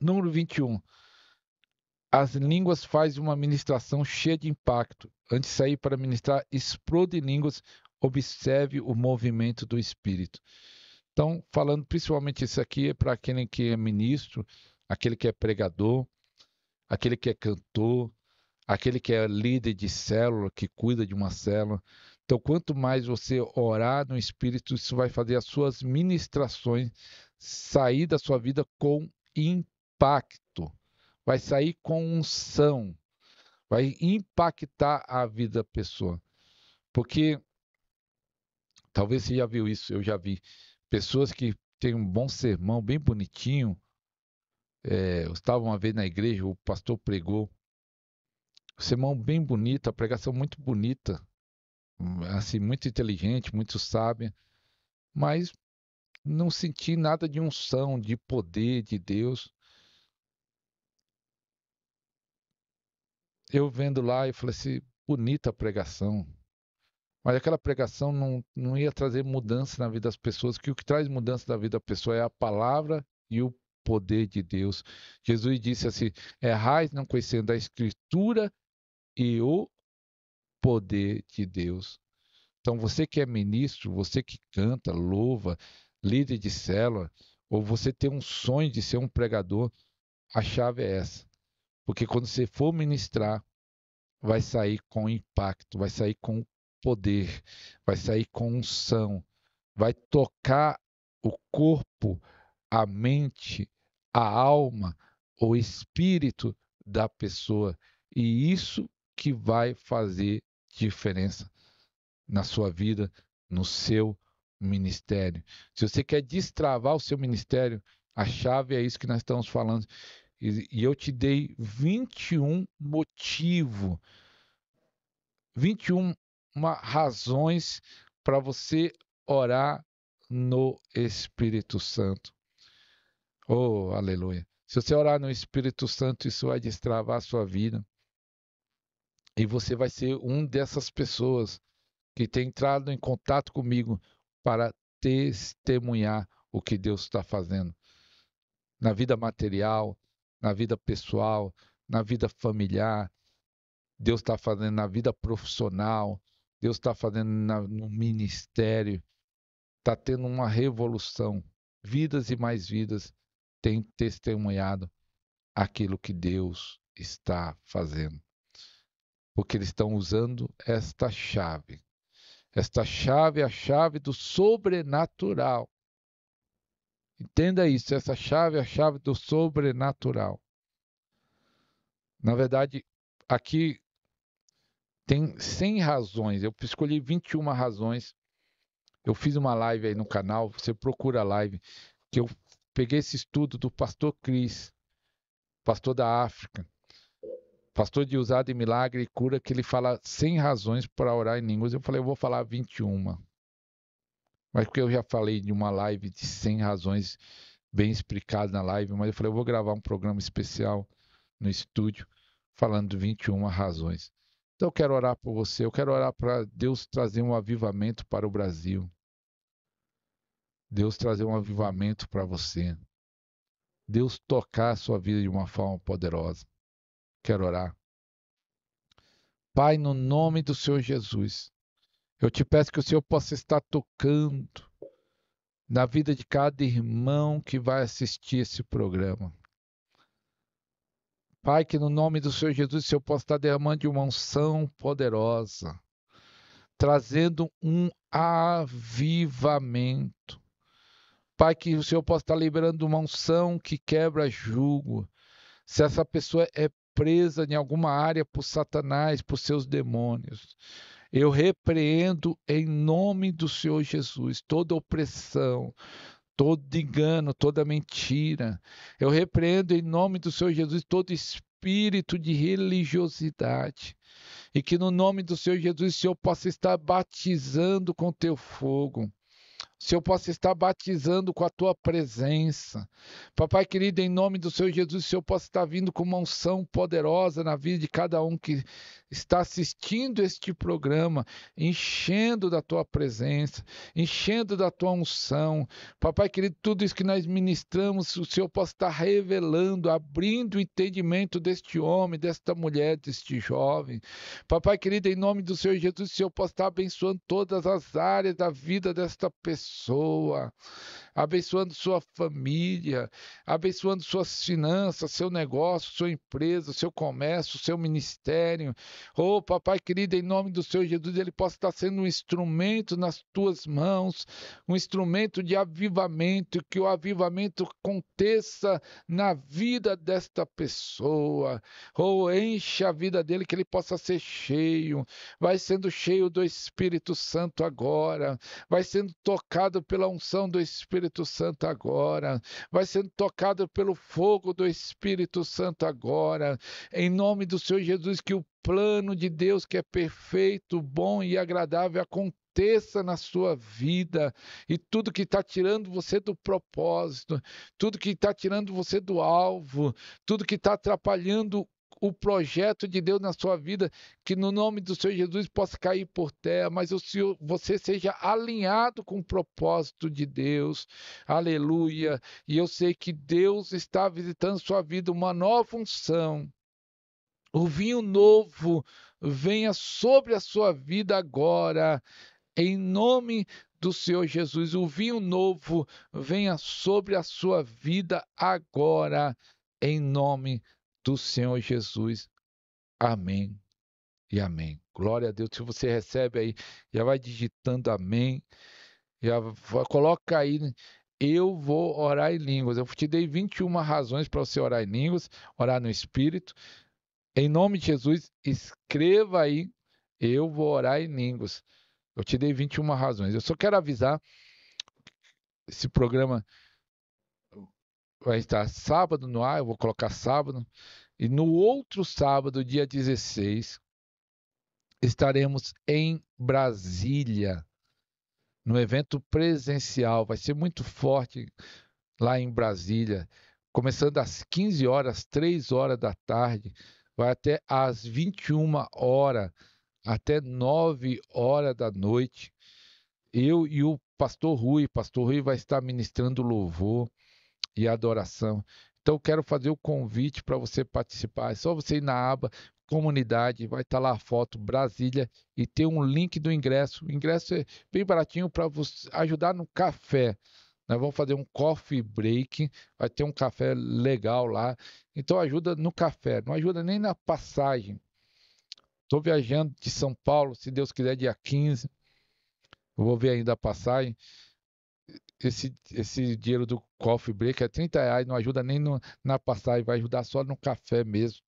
Número 21. As línguas faz uma ministração cheia de impacto. Antes de sair para ministrar, explode línguas, observe o movimento do Espírito. Então, falando principalmente isso aqui é para aquele que é ministro, aquele que é pregador, aquele que é cantor, aquele que é líder de célula, que cuida de uma célula. Então, quanto mais você orar no Espírito, isso vai fazer as suas ministrações sair da sua vida com impacto impacto, vai sair com unção, vai impactar a vida da pessoa. Porque talvez você já viu isso, eu já vi pessoas que têm um bom sermão, bem bonitinho. É, eu estava uma vez na igreja, o pastor pregou um sermão bem bonito, a pregação muito bonita, assim muito inteligente, muito sábia, mas não senti nada de unção, de poder de Deus. eu vendo lá e falei assim, bonita pregação. Mas aquela pregação não, não ia trazer mudança na vida das pessoas, que o que traz mudança na vida da pessoa é a palavra e o poder de Deus. Jesus disse assim: errais não conhecendo a Escritura e o poder de Deus. Então, você que é ministro, você que canta, louva, líder de célula, ou você tem um sonho de ser um pregador, a chave é essa. Porque quando você for ministrar, vai sair com impacto, vai sair com poder, vai sair com unção, vai tocar o corpo, a mente, a alma, o espírito da pessoa. E isso que vai fazer diferença na sua vida, no seu ministério. Se você quer destravar o seu ministério, a chave é isso que nós estamos falando. E, e eu te dei 21 motivos, 21 uma, razões para você orar no Espírito Santo. Oh, aleluia. Se você orar no Espírito Santo, isso vai destravar a sua vida. E você vai ser um dessas pessoas que tem entrado em contato comigo para testemunhar o que Deus está fazendo na vida material, na vida pessoal, na vida familiar, Deus está fazendo na vida profissional, Deus está fazendo na, no ministério. Está tendo uma revolução. Vidas e mais vidas têm testemunhado aquilo que Deus está fazendo. Porque eles estão usando esta chave. Esta chave é a chave do sobrenatural. Entenda isso, essa chave é a chave do sobrenatural. Na verdade, aqui tem 100 razões, eu escolhi 21 razões. Eu fiz uma live aí no canal, você procura a live, que eu peguei esse estudo do pastor Cris, pastor da África, pastor de usado em milagre e cura, que ele fala 100 razões para orar em línguas. Eu falei, eu vou falar 21. Mas porque eu já falei de uma live de 100 razões bem explicado na live, mas eu falei, eu vou gravar um programa especial no estúdio falando de 21 razões. Então eu quero orar por você, eu quero orar para Deus trazer um avivamento para o Brasil. Deus trazer um avivamento para você. Deus tocar a sua vida de uma forma poderosa. Quero orar. Pai, no nome do Senhor Jesus, eu te peço que o Senhor possa estar tocando na vida de cada irmão que vai assistir esse programa. Pai, que no nome do Senhor Jesus, o Senhor possa estar derramando de uma unção poderosa, trazendo um avivamento. Pai, que o Senhor possa estar liberando uma unção que quebra julgo. Se essa pessoa é presa em alguma área por Satanás, por seus demônios. Eu repreendo em nome do Senhor Jesus toda opressão, todo engano, toda mentira. Eu repreendo em nome do Senhor Jesus todo espírito de religiosidade. E que no nome do Senhor Jesus, Senhor, possa estar batizando com teu fogo se eu posso estar batizando com a tua presença. Papai querido, em nome do Senhor Jesus, se eu posso estar vindo com uma unção poderosa na vida de cada um que está assistindo este programa, enchendo da tua presença, enchendo da tua unção. Papai querido, tudo isso que nós ministramos, o Senhor possa estar revelando, abrindo o entendimento deste homem, desta mulher, deste jovem. Papai querido, em nome do Senhor Jesus, se eu posso estar abençoando todas as áreas da vida desta pessoa pessoa abençoando sua família, abençoando suas finanças, seu negócio, sua empresa, seu comércio, seu ministério. Oh, papai querido, em nome do Senhor Jesus, ele possa estar sendo um instrumento nas tuas mãos, um instrumento de avivamento, que o avivamento aconteça na vida desta pessoa. Oh, enche a vida dele, que ele possa ser cheio. Vai sendo cheio do Espírito Santo agora, vai sendo tocado pela unção do Espírito Espírito Santo agora, vai sendo tocado pelo fogo do Espírito Santo agora, em nome do Senhor Jesus, que o plano de Deus que é perfeito, bom e agradável aconteça aconteça na sua vida e tudo que está tirando você do propósito, tudo que está tirando você do alvo, tudo que está atrapalhando o projeto de Deus na sua vida, que no nome do Senhor Jesus possa cair por terra, mas o Senhor, você seja alinhado com o propósito de Deus. Aleluia! E eu sei que Deus está visitando sua vida uma nova unção. O vinho novo venha sobre a sua vida agora. Em nome do Senhor Jesus, o vinho novo venha sobre a sua vida agora, em nome de do Senhor Jesus. Amém e amém. Glória a Deus. Se você recebe aí, já vai digitando amém. Já vai, coloca aí. Né? Eu vou orar em línguas. Eu te dei 21 razões para você orar em línguas, orar no Espírito. Em nome de Jesus, escreva aí. Eu vou orar em línguas. Eu te dei 21 razões. Eu só quero avisar: esse programa vai estar sábado no ar, eu vou colocar sábado. E no outro sábado, dia 16, estaremos em Brasília, no evento presencial. Vai ser muito forte lá em Brasília, começando às 15 horas, 3 horas da tarde, vai até às 21 horas, até 9 horas da noite. Eu e o pastor Rui, pastor Rui vai estar ministrando louvor e adoração. Então, quero fazer o convite para você participar. É só você ir na aba comunidade, vai estar tá lá a foto Brasília e tem um link do ingresso. O ingresso é bem baratinho para você ajudar no café. Nós vamos fazer um coffee break, vai ter um café legal lá. Então ajuda no café, não ajuda nem na passagem. Estou viajando de São Paulo, se Deus quiser, dia 15. Eu vou ver ainda a passagem esse, esse dinheiro do coffee break é 30 reais, não ajuda nem no, na passagem, vai ajudar só no café mesmo.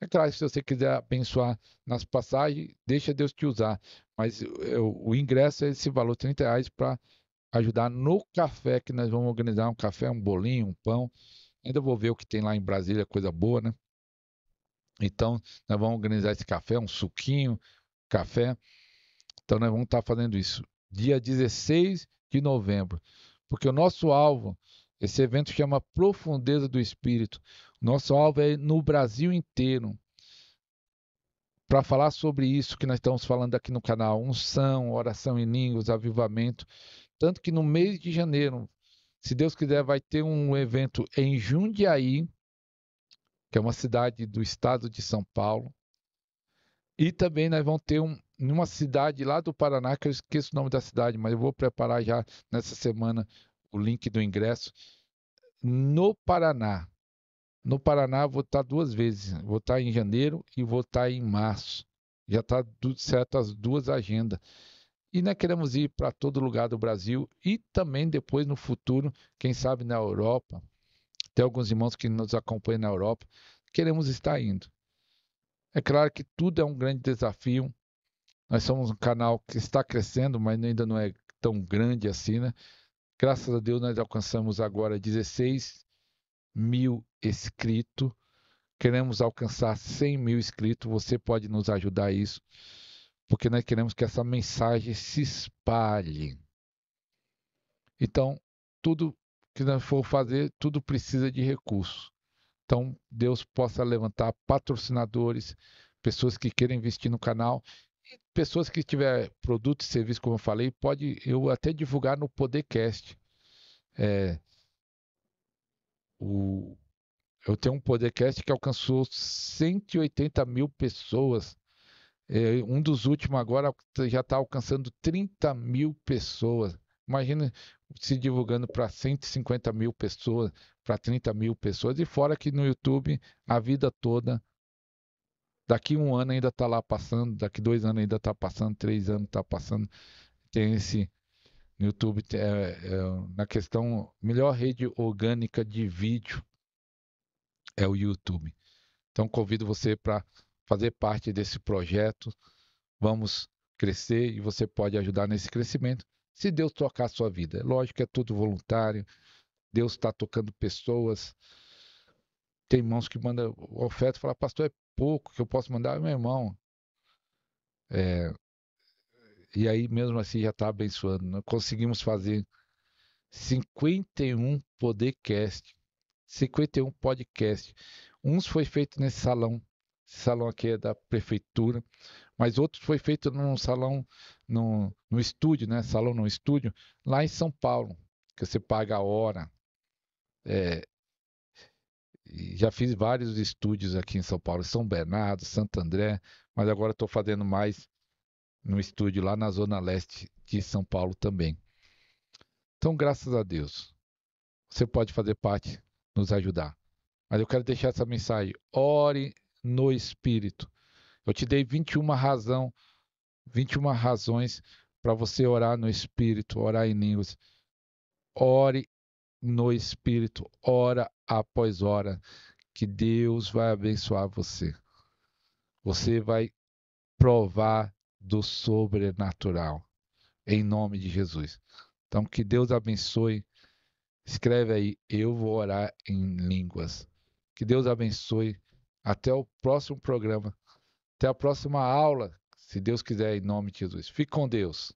É claro, se você quiser abençoar nas passagens, deixa Deus te usar. Mas o, é, o ingresso é esse valor, 30 reais, para ajudar no café, que nós vamos organizar um café, um bolinho, um pão. Ainda vou ver o que tem lá em Brasília, coisa boa, né? Então, nós vamos organizar esse café, um suquinho, café. Então, nós vamos estar tá fazendo isso. Dia 16 de novembro, porque o nosso alvo, esse evento chama Profundeza do Espírito, nosso alvo é no Brasil inteiro. Para falar sobre isso que nós estamos falando aqui no canal, unção, oração em línguas, avivamento. Tanto que no mês de janeiro, se Deus quiser, vai ter um evento em Jundiaí, que é uma cidade do estado de São Paulo. E também nós vamos ter um, numa cidade lá do Paraná, que eu esqueço o nome da cidade, mas eu vou preparar já nessa semana o link do ingresso. No Paraná. No Paraná vou estar duas vezes. Vou estar em janeiro e vou estar em março. Já está tudo certo as duas agendas. E nós queremos ir para todo lugar do Brasil e também depois no futuro, quem sabe na Europa. Tem alguns irmãos que nos acompanham na Europa. Queremos estar indo. É claro que tudo é um grande desafio, nós somos um canal que está crescendo, mas ainda não é tão grande assim, né? Graças a Deus nós alcançamos agora 16 mil inscritos. Queremos alcançar 100 mil inscritos. Você pode nos ajudar a isso, porque nós queremos que essa mensagem se espalhe. Então, tudo que nós for fazer, tudo precisa de recursos. Então, Deus possa levantar patrocinadores, pessoas que queiram investir no canal pessoas que tiver produto e serviço, como eu falei, pode eu até divulgar no podcast É, o, eu tenho um podcast que alcançou 180 mil pessoas. É, um dos últimos agora já está alcançando 30 mil pessoas. Imagina se divulgando para 150 mil pessoas, para 30 mil pessoas, e fora que no YouTube a vida toda Daqui um ano ainda está lá passando, daqui dois anos ainda está passando, três anos está passando. Tem esse no YouTube é, é, na questão melhor rede orgânica de vídeo é o YouTube. Então convido você para fazer parte desse projeto. Vamos crescer e você pode ajudar nesse crescimento se Deus tocar a sua vida. Lógico que é tudo voluntário. Deus está tocando pessoas. Tem mãos que mandam oferta e falam, pastor, é pouco que eu posso mandar ao meu irmão. É, e aí, mesmo assim, já está abençoando. Né? conseguimos fazer 51 podcast. 51 podcast. Uns foi feito nesse salão. Esse salão aqui é da prefeitura, mas outros foi feito num salão, no no estúdio, né? Salão no estúdio, lá em São Paulo, que você paga a hora. É, já fiz vários estúdios aqui em São Paulo, São Bernardo, Santo André, mas agora estou fazendo mais no estúdio lá na Zona Leste de São Paulo também. Então, graças a Deus, você pode fazer parte, nos ajudar. Mas eu quero deixar essa mensagem: ore no Espírito. Eu te dei 21 razão, 21 razões para você orar no Espírito, orar em línguas. Ore no Espírito, hora após hora, que Deus vai abençoar você. Você vai provar do sobrenatural, em nome de Jesus. Então, que Deus abençoe. Escreve aí, eu vou orar em línguas. Que Deus abençoe. Até o próximo programa. Até a próxima aula, se Deus quiser, em nome de Jesus. Fique com Deus.